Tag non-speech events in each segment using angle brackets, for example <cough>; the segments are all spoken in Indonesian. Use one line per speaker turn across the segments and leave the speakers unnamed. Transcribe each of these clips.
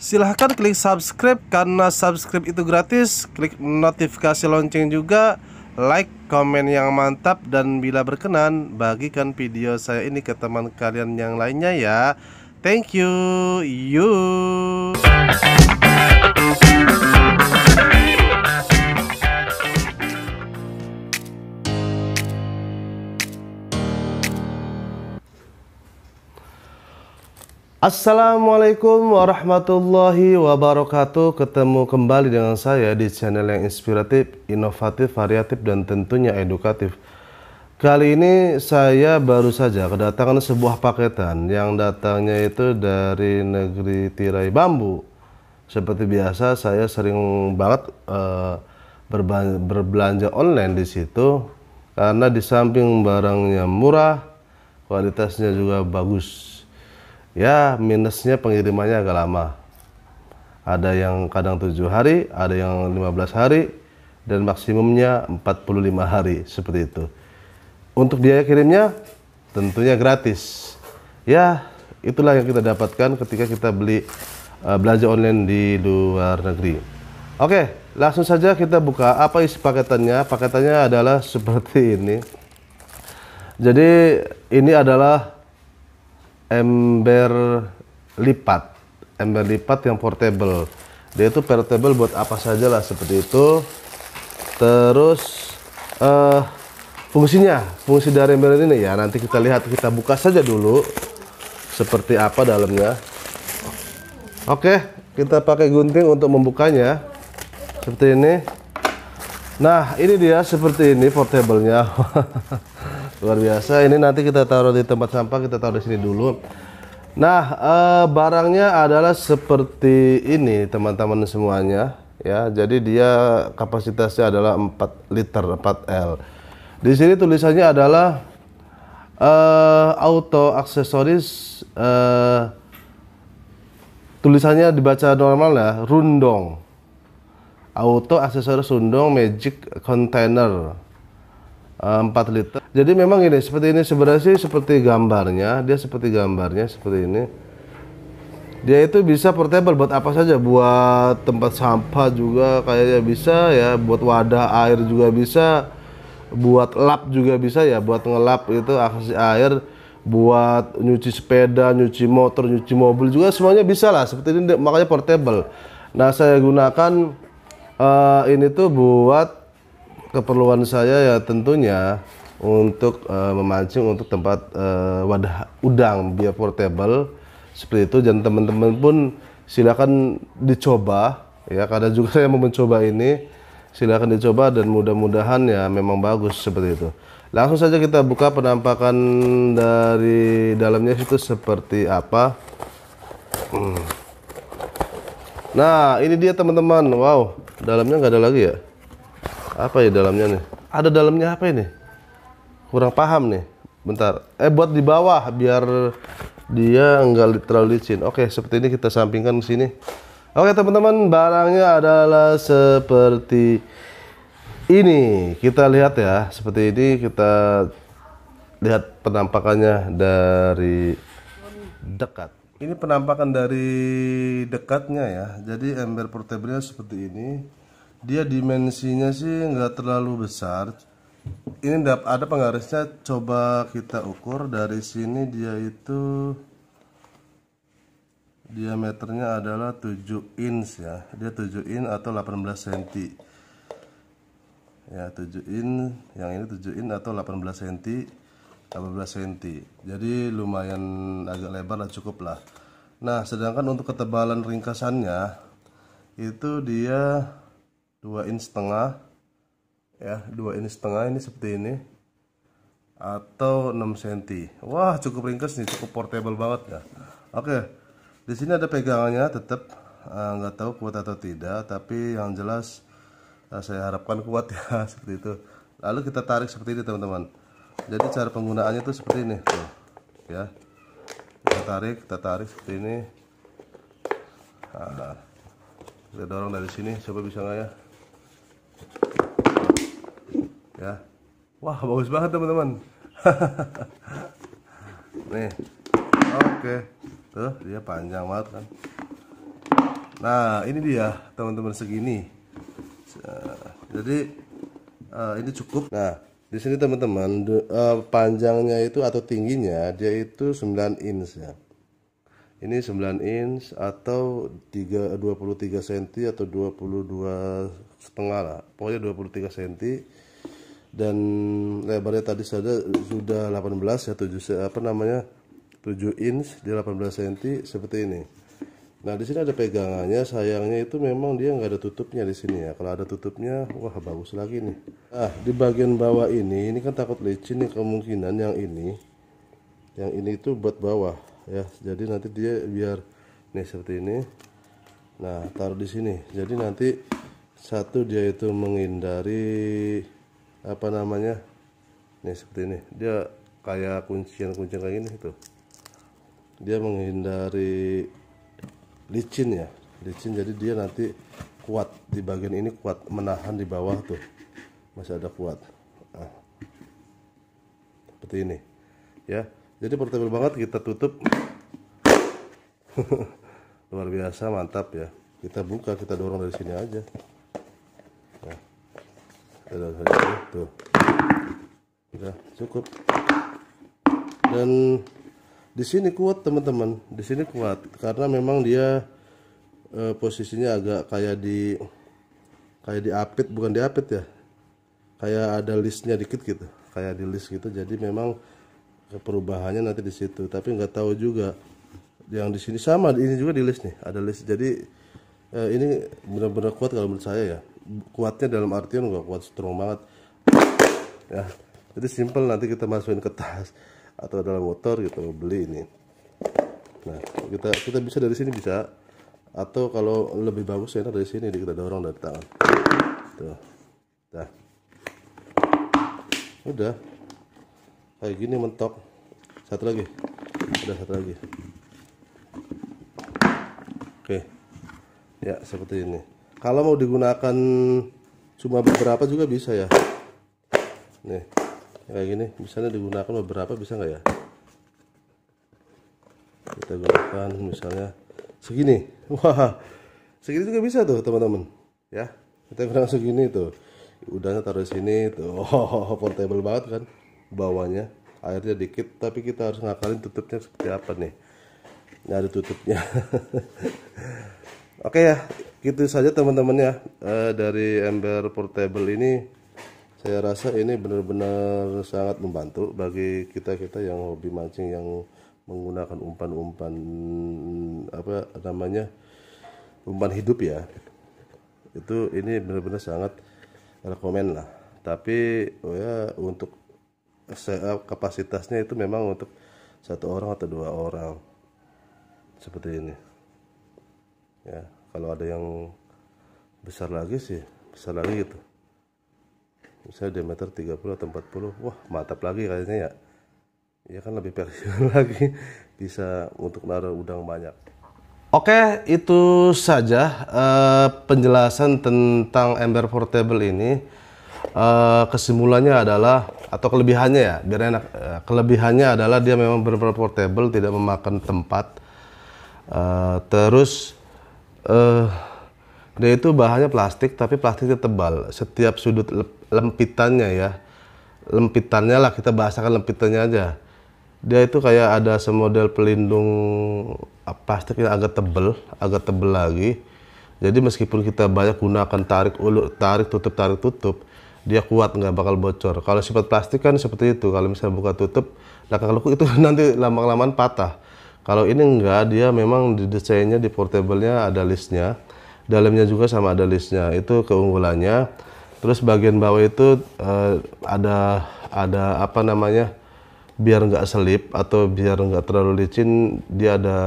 silahkan klik subscribe karena subscribe itu gratis klik notifikasi lonceng juga like komen yang mantap dan bila berkenan bagikan video saya ini ke teman kalian yang lainnya ya thank you you Assalamualaikum warahmatullahi wabarakatuh Ketemu kembali dengan saya di channel yang inspiratif, inovatif, variatif, dan tentunya edukatif Kali ini saya baru saja kedatangan sebuah paketan Yang datangnya itu dari negeri tirai bambu Seperti biasa saya sering banget uh, berbelanja online di situ Karena di samping barangnya murah, kualitasnya juga bagus ya minusnya pengirimannya agak lama ada yang kadang tujuh hari ada yang 15 hari dan maksimumnya 45 hari seperti itu untuk biaya kirimnya tentunya gratis ya itulah yang kita dapatkan ketika kita beli uh, belanja online di luar negeri oke langsung saja kita buka apa isi paketannya paketannya adalah <laughs> seperti ini jadi ini adalah ember lipat ember lipat yang portable dia itu portable buat apa saja lah seperti itu terus uh, fungsinya fungsi dari ember ini ya nanti kita lihat kita buka saja dulu seperti apa dalamnya oke kita pakai gunting untuk membukanya seperti ini nah ini dia seperti ini portablenya. <laughs> luar biasa ini nanti kita taruh di tempat sampah kita taruh di sini dulu nah eh, barangnya adalah seperti ini teman-teman semuanya ya jadi dia kapasitasnya adalah 4 liter 4L di sini tulisannya adalah eh, auto aksesoris eh, tulisannya dibaca normal ya rundong auto aksesoris rundong magic container 4 eh, liter. Jadi memang ini seperti ini sebenarnya sih seperti gambarnya, dia seperti gambarnya seperti ini. Dia itu bisa portable buat apa saja, buat tempat sampah juga kayaknya bisa ya, buat wadah air juga bisa, buat lap juga bisa ya, buat ngelap itu aksi air, buat nyuci sepeda, nyuci motor, nyuci mobil juga semuanya bisa lah seperti ini makanya portable. Nah, saya gunakan uh, ini tuh buat keperluan saya ya tentunya untuk uh, memancing untuk tempat uh, wadah udang biar portable seperti itu dan teman-teman pun silakan dicoba ya karena juga <laughs> saya mau mencoba ini silakan dicoba dan mudah-mudahan ya memang bagus seperti itu langsung saja kita buka penampakan dari dalamnya itu seperti apa hmm. nah ini dia teman-teman wow dalamnya nggak ada lagi ya apa ya dalamnya nih? Ada dalamnya apa ini? Kurang paham nih. Bentar. Eh buat di bawah biar dia nggak terlalu licin. Oke, seperti ini kita sampingkan ke sini. Oke, teman-teman, barangnya adalah seperti ini. Kita lihat ya, seperti ini kita lihat penampakannya dari dekat. Ini penampakan dari dekatnya ya. Jadi ember portable seperti ini dia dimensinya sih nggak terlalu besar ini ada penggarisnya coba kita ukur dari sini dia itu diameternya adalah 7 inch ya dia 7 inch atau 18 cm ya 7 inch yang ini 7 inch atau 18 cm 18 cm jadi lumayan agak lebar lah cukup lah nah sedangkan untuk ketebalan ringkasannya itu dia 2 inch setengah ya 2 inch setengah ini seperti ini atau 6 cm wah cukup ringkas nih cukup portable banget ya oke di sini ada pegangannya tetap eh, nggak uh, tahu kuat atau tidak tapi yang jelas uh, saya harapkan kuat ya <laughs> seperti itu lalu kita tarik seperti ini teman-teman jadi cara penggunaannya tuh seperti ini tuh ya kita tarik kita tarik seperti ini nah, kita dorong dari sini coba bisa nggak ya ya wah bagus banget teman-teman <laughs> nih oke tuh dia panjang banget kan nah ini dia teman-teman segini eh, jadi eh, ini cukup nah di sini teman-teman eh, panjangnya itu atau tingginya dia itu 9 inch ya ini 9 inch atau 3, 23 cm atau 22 setengah lah pokoknya 23 cm dan lebarnya tadi sudah sudah 18 ya 7 apa namanya 7 inch di 18 cm seperti ini nah di sini ada pegangannya sayangnya itu memang dia nggak ada tutupnya di sini ya kalau ada tutupnya wah bagus lagi nih ah di bagian bawah ini ini kan takut licin nih kemungkinan yang ini yang ini itu buat bawah ya jadi nanti dia biar nih seperti ini nah taruh di sini jadi nanti satu dia itu menghindari apa namanya nih seperti ini dia kayak kuncian-kuncian kayak gini itu dia menghindari licin ya licin jadi dia nanti kuat di bagian ini kuat menahan di bawah tuh masih ada kuat nah, seperti ini ya jadi portable banget kita tutup <laughs> luar biasa mantap ya kita buka kita dorong dari sini aja tuh sudah cukup dan di sini kuat teman-teman di sini kuat karena memang dia e, posisinya agak kayak di kayak diapit bukan diapit ya kayak ada listnya dikit gitu kayak di list gitu jadi memang perubahannya nanti di situ tapi nggak tahu juga yang di sini sama ini juga di list nih ada list jadi e, ini benar-benar kuat kalau menurut saya ya kuatnya dalam artian nggak kuat strong banget ya jadi simple nanti kita masukin ke tas atau dalam motor gitu beli ini nah kita kita bisa dari sini bisa atau kalau lebih bagus ya dari sini kita dorong dari tangan tuh dah udah kayak gini mentok satu lagi udah satu lagi oke ya seperti ini kalau mau digunakan cuma beberapa juga bisa ya nih kayak gini misalnya digunakan beberapa bisa nggak ya kita gunakan misalnya segini <laughs> wah segini juga bisa tuh teman-teman ya kita gunakan segini tuh udahnya taruh sini tuh <laughs> oh, portable banget kan bawahnya airnya dikit tapi kita harus ngakalin tutupnya seperti apa nih nggak ada tutupnya <laughs> Oke ya, gitu saja teman-teman ya e, eh, dari ember portable ini. Saya rasa ini benar-benar sangat membantu bagi kita-kita yang hobi mancing yang menggunakan umpan-umpan apa namanya? umpan hidup ya. Itu ini benar-benar sangat rekomen lah. Tapi oh ya untuk kapasitasnya itu memang untuk satu orang atau dua orang seperti ini ya kalau ada yang besar lagi sih besar lagi gitu misalnya diameter 30 atau 40 wah mantap lagi kayaknya ya ya kan lebih fleksibel <laughs> lagi bisa untuk naruh udang banyak Oke, itu saja uh, penjelasan tentang ember portable ini. Uh, kesimpulannya adalah atau kelebihannya ya, biar enak. Uh, kelebihannya adalah dia memang benar-benar portable, tidak memakan tempat. Uh, terus uh, dia itu bahannya plastik tapi plastiknya tebal setiap sudut lempitannya ya lempitannya lah kita bahasakan lempitannya aja dia itu kayak ada semodel pelindung ah, plastik yang agak tebel agak tebel lagi jadi meskipun kita banyak gunakan tarik ulur tarik tutup tarik tutup dia kuat nggak bakal bocor kalau sifat plastik kan seperti itu kalau misalnya buka tutup nah kalau <laughs> itu nanti lama-lamaan patah kalau ini enggak, dia memang di desainnya, di portable-nya ada listnya. Dalamnya juga sama ada listnya. Itu keunggulannya. Terus bagian bawah itu uh, ada ada apa namanya? biar nggak selip atau biar nggak terlalu licin dia ada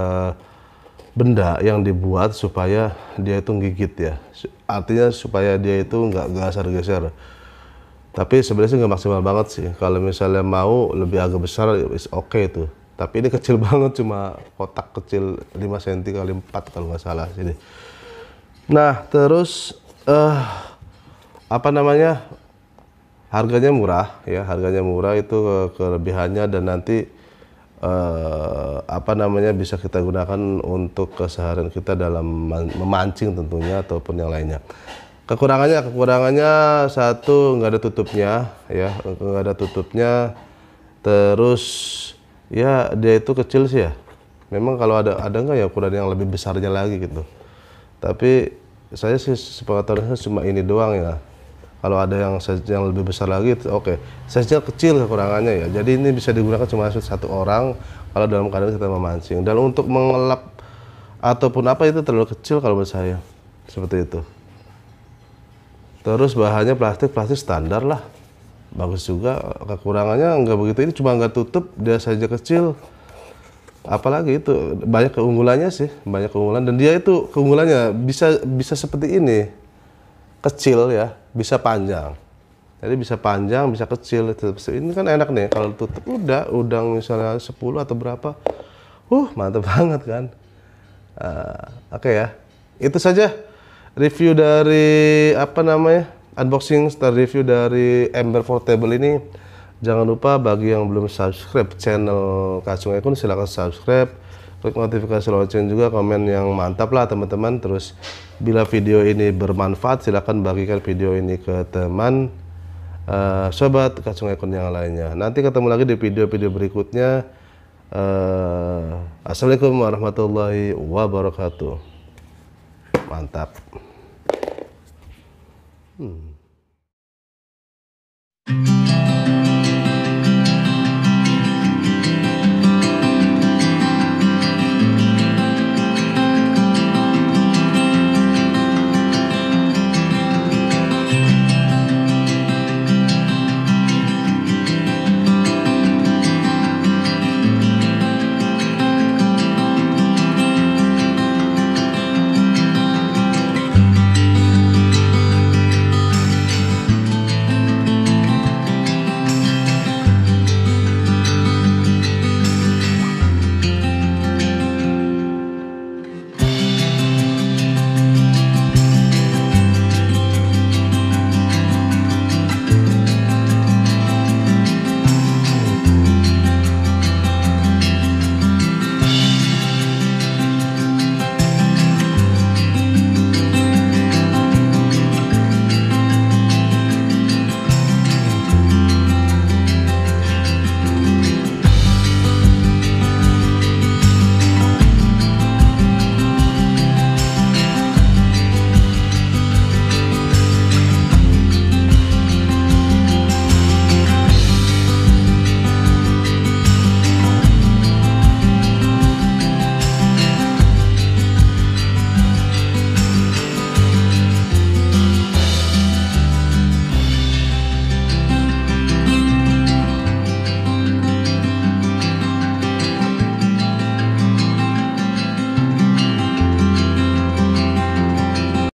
benda yang dibuat supaya dia itu gigit ya artinya supaya dia itu nggak geser-geser tapi sebenarnya nggak maksimal banget sih kalau misalnya mau lebih agak besar oke okay itu tapi ini kecil <laughs> banget cuma kotak kecil 5 cm kali 4 kalau nggak salah sini nah terus eh apa namanya harganya murah ya harganya murah itu eh, kelebihannya dan nanti eh, apa namanya bisa kita gunakan untuk keseharian kita dalam memancing tentunya ataupun yang lainnya kekurangannya kekurangannya satu nggak ada tutupnya ya nggak ada tutupnya terus ya dia itu kecil sih ya memang kalau ada ada nggak ya ukuran yang lebih besarnya lagi gitu tapi saya sih sepengetahuan cuma ini doang ya kalau ada yang size yang lebih besar lagi oke okay. size-nya kecil kekurangannya ya jadi ini bisa digunakan cuma satu orang kalau dalam keadaan kita memancing dan untuk mengelap ataupun apa itu terlalu kecil kalau menurut saya seperti itu terus bahannya plastik plastik standar lah bagus juga kekurangannya nggak begitu ini cuma nggak tutup dia saja kecil apalagi itu banyak keunggulannya sih banyak keunggulan dan dia itu keunggulannya bisa bisa seperti ini kecil ya bisa panjang jadi bisa panjang bisa kecil ini kan enak nih kalau tutup udah udang misalnya 10 atau berapa uh mantap <laughs> banget kan uh, oke okay ya itu saja review dari apa namanya unboxing Star review dari Ember Portable ini jangan lupa bagi yang belum subscribe channel Kacung Ekun silahkan subscribe klik notifikasi lonceng juga komen yang mantap lah teman-teman terus bila video ini bermanfaat silahkan bagikan video ini ke teman uh, sobat Kacung Ekun yang lainnya nanti ketemu lagi di video-video berikutnya uh, Assalamualaikum warahmatullahi wabarakatuh mantap 嗯。